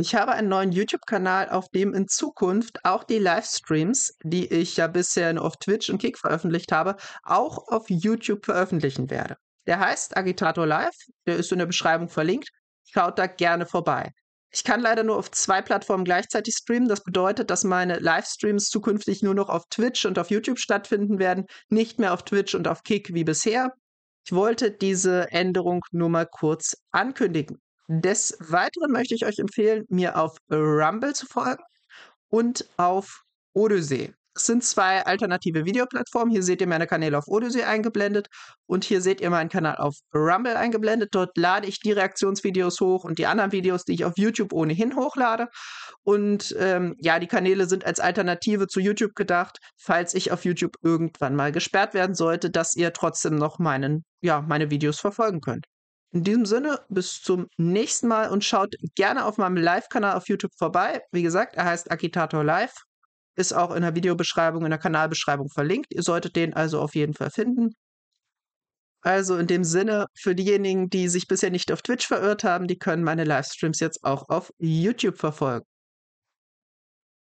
Ich habe einen neuen YouTube-Kanal, auf dem in Zukunft auch die Livestreams, die ich ja bisher nur auf Twitch und Kick veröffentlicht habe, auch auf YouTube veröffentlichen werde. Der heißt Agitator Live, der ist in der Beschreibung verlinkt. Schaut da gerne vorbei. Ich kann leider nur auf zwei Plattformen gleichzeitig streamen. Das bedeutet, dass meine Livestreams zukünftig nur noch auf Twitch und auf YouTube stattfinden werden, nicht mehr auf Twitch und auf Kick wie bisher. Ich wollte diese Änderung nur mal kurz ankündigen. Des Weiteren möchte ich euch empfehlen, mir auf Rumble zu folgen und auf Odyssey. Es sind zwei alternative Videoplattformen. Hier seht ihr meine Kanäle auf Odyssey eingeblendet und hier seht ihr meinen Kanal auf Rumble eingeblendet. Dort lade ich die Reaktionsvideos hoch und die anderen Videos, die ich auf YouTube ohnehin hochlade. Und ähm, ja, die Kanäle sind als Alternative zu YouTube gedacht, falls ich auf YouTube irgendwann mal gesperrt werden sollte, dass ihr trotzdem noch meinen, ja, meine Videos verfolgen könnt. In diesem Sinne, bis zum nächsten Mal und schaut gerne auf meinem Live-Kanal auf YouTube vorbei. Wie gesagt, er heißt Akitator Live. Ist auch in der Videobeschreibung, in der Kanalbeschreibung verlinkt. Ihr solltet den also auf jeden Fall finden. Also in dem Sinne, für diejenigen, die sich bisher nicht auf Twitch verirrt haben, die können meine Livestreams jetzt auch auf YouTube verfolgen.